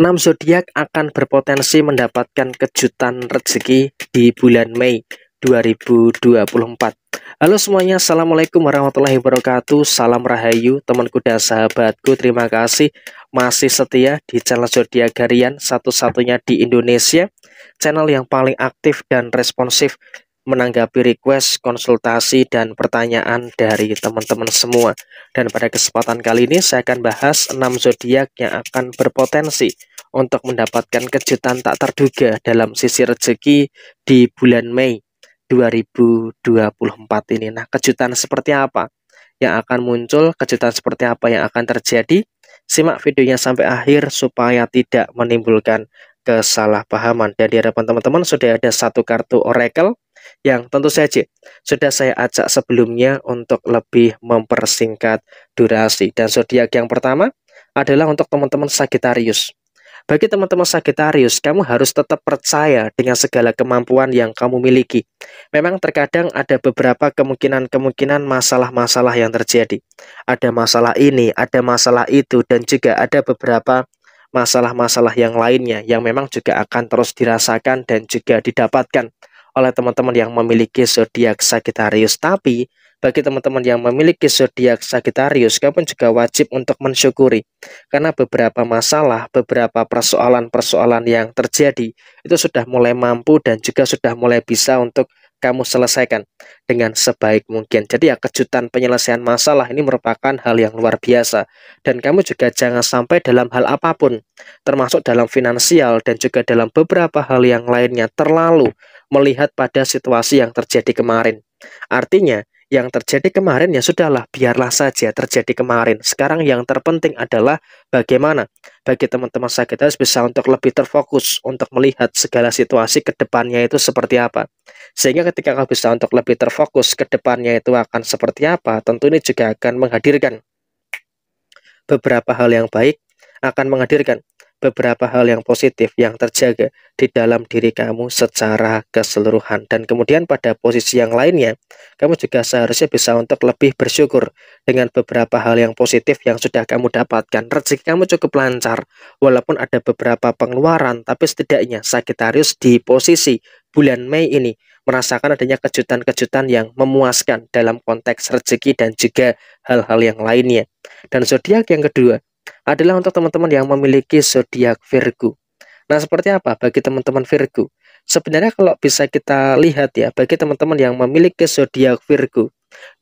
Enam zodiak akan berpotensi mendapatkan kejutan rezeki di bulan Mei 2024. Halo semuanya, Assalamualaikum warahmatullahi wabarakatuh Salam Rahayu, temanku dan sahabatku Terima kasih masih setia di channel Zodiak Harian Satu-satunya di Indonesia Channel yang paling aktif dan responsif menanggapi request, konsultasi, dan pertanyaan dari teman-teman semua. Dan pada kesempatan kali ini saya akan bahas 6 zodiak yang akan berpotensi untuk mendapatkan kejutan tak terduga dalam sisi rezeki di bulan Mei 2024 ini. Nah, kejutan seperti apa yang akan muncul, kejutan seperti apa yang akan terjadi? Simak videonya sampai akhir supaya tidak menimbulkan kesalahpahaman. Dan di hadapan teman-teman sudah ada satu kartu oracle yang tentu saja sudah saya ajak sebelumnya untuk lebih mempersingkat durasi. Dan zodiak yang pertama adalah untuk teman-teman Sagittarius. Bagi teman-teman Sagittarius, kamu harus tetap percaya dengan segala kemampuan yang kamu miliki. Memang terkadang ada beberapa kemungkinan-kemungkinan masalah-masalah yang terjadi. Ada masalah ini, ada masalah itu, dan juga ada beberapa masalah-masalah yang lainnya yang memang juga akan terus dirasakan dan juga didapatkan oleh teman-teman yang memiliki zodiak Sagittarius. Tapi bagi teman-teman yang memiliki zodiak Sagittarius, kamu juga wajib untuk mensyukuri karena beberapa masalah, beberapa persoalan-persoalan yang terjadi itu sudah mulai mampu dan juga sudah mulai bisa untuk kamu selesaikan dengan sebaik mungkin. Jadi ya kejutan penyelesaian masalah ini merupakan hal yang luar biasa. Dan kamu juga jangan sampai dalam hal apapun, termasuk dalam finansial dan juga dalam beberapa hal yang lainnya terlalu melihat pada situasi yang terjadi kemarin. Artinya, yang terjadi kemarin ya sudahlah, biarlah saja terjadi kemarin. Sekarang yang terpenting adalah bagaimana bagi teman-teman Sagittarius bisa untuk lebih terfokus untuk melihat segala situasi ke depannya itu seperti apa. Sehingga ketika kau bisa untuk lebih terfokus ke depannya itu akan seperti apa, tentu ini juga akan menghadirkan beberapa hal yang baik akan menghadirkan beberapa hal yang positif yang terjaga di dalam diri kamu secara keseluruhan. Dan kemudian pada posisi yang lainnya, kamu juga seharusnya bisa untuk lebih bersyukur dengan beberapa hal yang positif yang sudah kamu dapatkan. Rezeki kamu cukup lancar, walaupun ada beberapa pengeluaran, tapi setidaknya Sagittarius di posisi bulan Mei ini merasakan adanya kejutan-kejutan yang memuaskan dalam konteks rezeki dan juga hal-hal yang lainnya. Dan zodiak yang kedua adalah untuk teman-teman yang memiliki zodiak Virgo. Nah, seperti apa bagi teman-teman Virgo? Sebenarnya kalau bisa kita lihat ya, bagi teman-teman yang memiliki zodiak Virgo,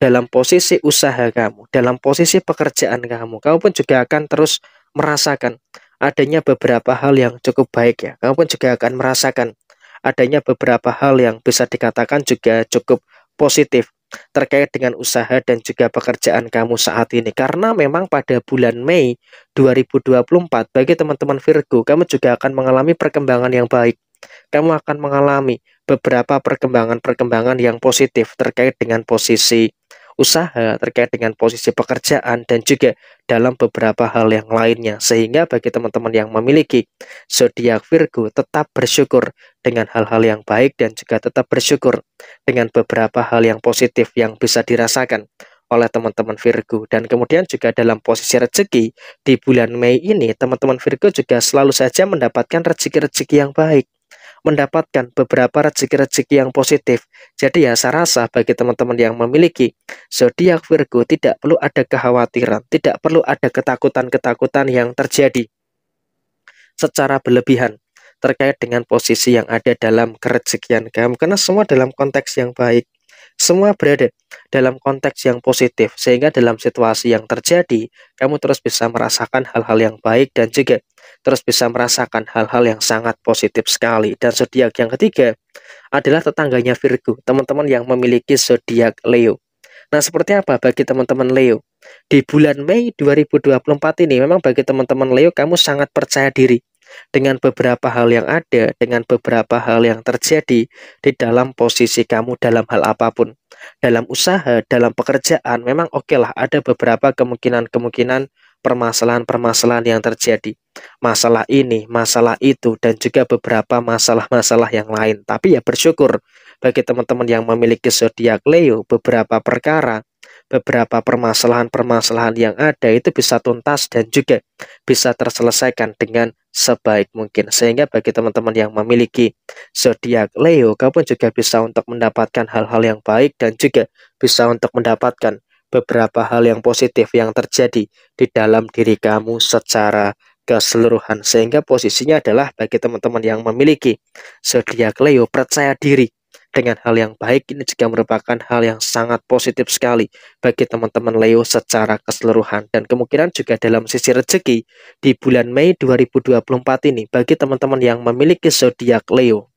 dalam posisi usaha kamu, dalam posisi pekerjaan kamu, kamu pun juga akan terus merasakan adanya beberapa hal yang cukup baik ya. Kamu pun juga akan merasakan adanya beberapa hal yang bisa dikatakan juga cukup positif terkait dengan usaha dan juga pekerjaan kamu saat ini karena memang pada bulan Mei 2024 bagi teman-teman Virgo kamu juga akan mengalami perkembangan yang baik kamu akan mengalami beberapa perkembangan-perkembangan yang positif terkait dengan posisi usaha, terkait dengan posisi pekerjaan, dan juga dalam beberapa hal yang lainnya. Sehingga bagi teman-teman yang memiliki zodiak Virgo tetap bersyukur dengan hal-hal yang baik dan juga tetap bersyukur dengan beberapa hal yang positif yang bisa dirasakan oleh teman-teman Virgo dan kemudian juga dalam posisi rezeki di bulan Mei ini teman-teman Virgo juga selalu saja mendapatkan rezeki-rezeki yang baik mendapatkan beberapa rezeki-rezeki yang positif. Jadi ya saya rasa bagi teman-teman yang memiliki zodiak Virgo tidak perlu ada kekhawatiran, tidak perlu ada ketakutan-ketakutan yang terjadi secara berlebihan terkait dengan posisi yang ada dalam kerezekian kamu karena semua dalam konteks yang baik. Semua berada dalam konteks yang positif, sehingga dalam situasi yang terjadi, kamu terus bisa merasakan hal-hal yang baik dan juga terus bisa merasakan hal-hal yang sangat positif sekali. Dan zodiak yang ketiga adalah tetangganya Virgo, teman-teman yang memiliki zodiak Leo. Nah, seperti apa bagi teman-teman Leo? Di bulan Mei 2024 ini memang bagi teman-teman Leo kamu sangat percaya diri dengan beberapa hal yang ada, dengan beberapa hal yang terjadi di dalam posisi kamu dalam hal apapun. Dalam usaha, dalam pekerjaan, memang oke okay lah ada beberapa kemungkinan-kemungkinan permasalahan-permasalahan yang terjadi. Masalah ini, masalah itu, dan juga beberapa masalah-masalah yang lain. Tapi ya bersyukur bagi teman-teman yang memiliki zodiak Leo, beberapa perkara beberapa permasalahan-permasalahan yang ada itu bisa tuntas dan juga bisa terselesaikan dengan sebaik mungkin. Sehingga bagi teman-teman yang memiliki zodiak Leo, kamu juga bisa untuk mendapatkan hal-hal yang baik dan juga bisa untuk mendapatkan beberapa hal yang positif yang terjadi di dalam diri kamu secara keseluruhan sehingga posisinya adalah bagi teman-teman yang memiliki zodiak Leo percaya diri dengan hal yang baik ini juga merupakan hal yang sangat positif sekali bagi teman-teman Leo secara keseluruhan dan kemungkinan juga dalam sisi rezeki di bulan Mei 2024 ini bagi teman-teman yang memiliki zodiak Leo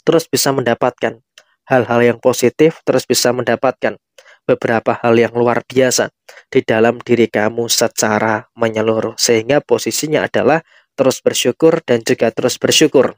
terus bisa mendapatkan hal-hal yang positif terus bisa mendapatkan beberapa hal yang luar biasa di dalam diri kamu secara menyeluruh sehingga posisinya adalah terus bersyukur dan juga terus bersyukur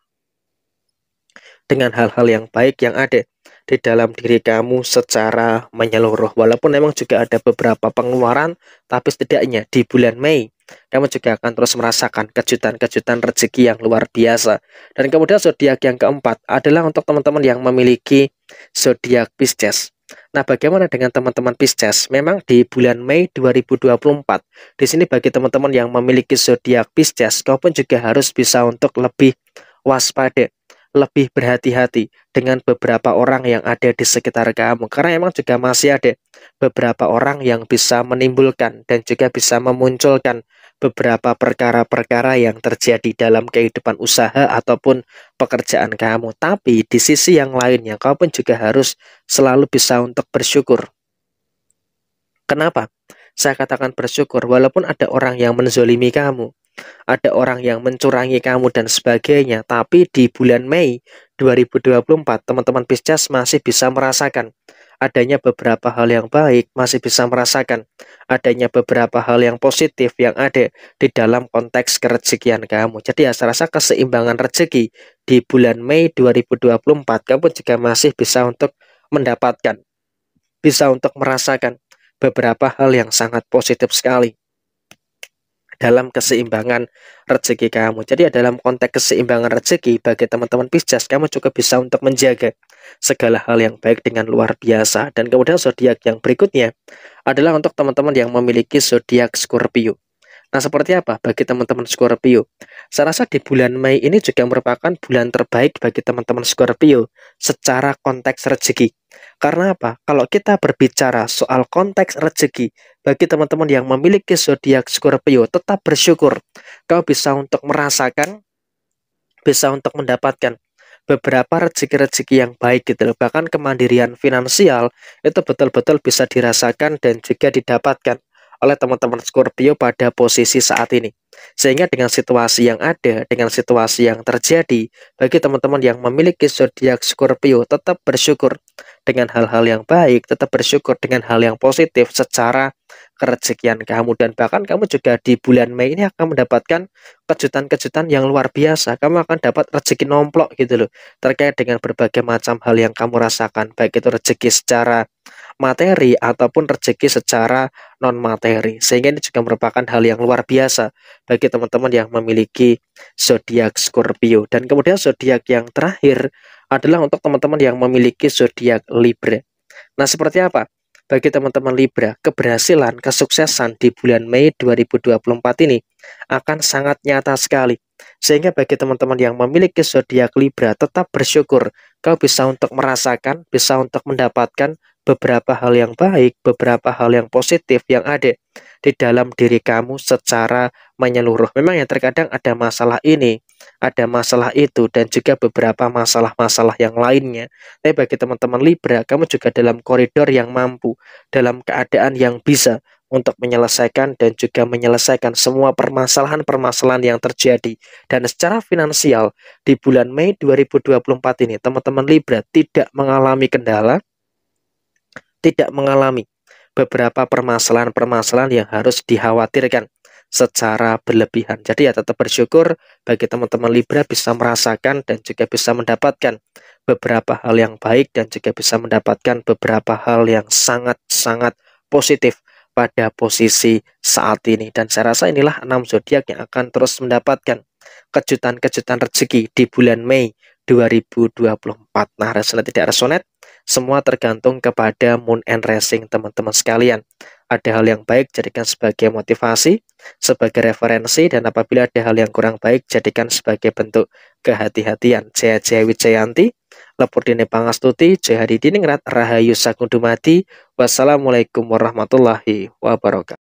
dengan hal-hal yang baik yang ada di dalam diri kamu secara menyeluruh. Walaupun memang juga ada beberapa pengeluaran, tapi setidaknya di bulan Mei kamu juga akan terus merasakan kejutan-kejutan rezeki yang luar biasa. Dan kemudian zodiak yang keempat adalah untuk teman-teman yang memiliki zodiak Pisces. Nah, bagaimana dengan teman-teman Pisces? Memang di bulan Mei 2024, di sini bagi teman-teman yang memiliki zodiak Pisces, kau pun juga harus bisa untuk lebih waspada lebih berhati-hati dengan beberapa orang yang ada di sekitar kamu karena emang juga masih ada beberapa orang yang bisa menimbulkan dan juga bisa memunculkan beberapa perkara-perkara yang terjadi dalam kehidupan usaha ataupun pekerjaan kamu. Tapi di sisi yang lainnya, kau pun juga harus selalu bisa untuk bersyukur. Kenapa? Saya katakan bersyukur, walaupun ada orang yang menzolimi kamu, ada orang yang mencurangi kamu dan sebagainya. Tapi di bulan Mei 2024, teman-teman Pisces masih bisa merasakan adanya beberapa hal yang baik, masih bisa merasakan adanya beberapa hal yang positif yang ada di dalam konteks kerezekian kamu. Jadi ya, saya rasa keseimbangan rezeki di bulan Mei 2024 kamu juga masih bisa untuk mendapatkan, bisa untuk merasakan beberapa hal yang sangat positif sekali dalam keseimbangan rezeki kamu. Jadi dalam konteks keseimbangan rezeki bagi teman-teman Pisces, kamu juga bisa untuk menjaga segala hal yang baik dengan luar biasa. Dan kemudian zodiak yang berikutnya adalah untuk teman-teman yang memiliki zodiak Scorpio. Nah, seperti apa bagi teman-teman Scorpio? Saya rasa di bulan Mei ini juga merupakan bulan terbaik bagi teman-teman Scorpio secara konteks rezeki. Karena apa? Kalau kita berbicara soal konteks rezeki, bagi teman-teman yang memiliki zodiak Scorpio, tetap bersyukur. Kau bisa untuk merasakan, bisa untuk mendapatkan beberapa rezeki-rezeki yang baik gitu loh. Bahkan kemandirian finansial itu betul-betul bisa dirasakan dan juga didapatkan oleh teman-teman Scorpio pada posisi saat ini. Sehingga dengan situasi yang ada, dengan situasi yang terjadi, bagi teman-teman yang memiliki zodiak Scorpio tetap bersyukur dengan hal-hal yang baik, tetap bersyukur dengan hal yang positif secara kerezekian kamu dan bahkan kamu juga di bulan Mei ini akan mendapatkan kejutan-kejutan yang luar biasa kamu akan dapat rezeki nomplok gitu loh terkait dengan berbagai macam hal yang kamu rasakan baik itu rezeki secara materi ataupun rezeki secara non materi sehingga ini juga merupakan hal yang luar biasa bagi teman-teman yang memiliki zodiak Scorpio dan kemudian zodiak yang terakhir adalah untuk teman-teman yang memiliki zodiak Libra nah seperti apa bagi teman-teman Libra, keberhasilan, kesuksesan di bulan Mei 2024 ini akan sangat nyata sekali. Sehingga bagi teman-teman yang memiliki zodiak Libra tetap bersyukur, kau bisa untuk merasakan, bisa untuk mendapatkan, beberapa hal yang baik, beberapa hal yang positif yang ada di dalam diri kamu secara menyeluruh. Memang ya terkadang ada masalah ini, ada masalah itu, dan juga beberapa masalah-masalah yang lainnya. Tapi bagi teman-teman Libra, kamu juga dalam koridor yang mampu, dalam keadaan yang bisa untuk menyelesaikan dan juga menyelesaikan semua permasalahan-permasalahan yang terjadi. Dan secara finansial, di bulan Mei 2024 ini, teman-teman Libra tidak mengalami kendala, tidak mengalami beberapa permasalahan-permasalahan yang harus dikhawatirkan secara berlebihan. Jadi ya tetap bersyukur bagi teman-teman Libra bisa merasakan dan juga bisa mendapatkan beberapa hal yang baik dan juga bisa mendapatkan beberapa hal yang sangat-sangat positif pada posisi saat ini. Dan saya rasa inilah enam zodiak yang akan terus mendapatkan kejutan-kejutan rezeki di bulan Mei 2024. Nah, resonate tidak resonate, semua tergantung kepada moon and racing teman-teman sekalian. Ada hal yang baik, jadikan sebagai motivasi, sebagai referensi, dan apabila ada hal yang kurang baik, jadikan sebagai bentuk kehati-hatian. Jaya Jaya Wijayanti, Lepur Dini Pangastuti, Jaya Diningrat, Rahayu Sakundumati, Wassalamualaikum warahmatullahi wabarakatuh.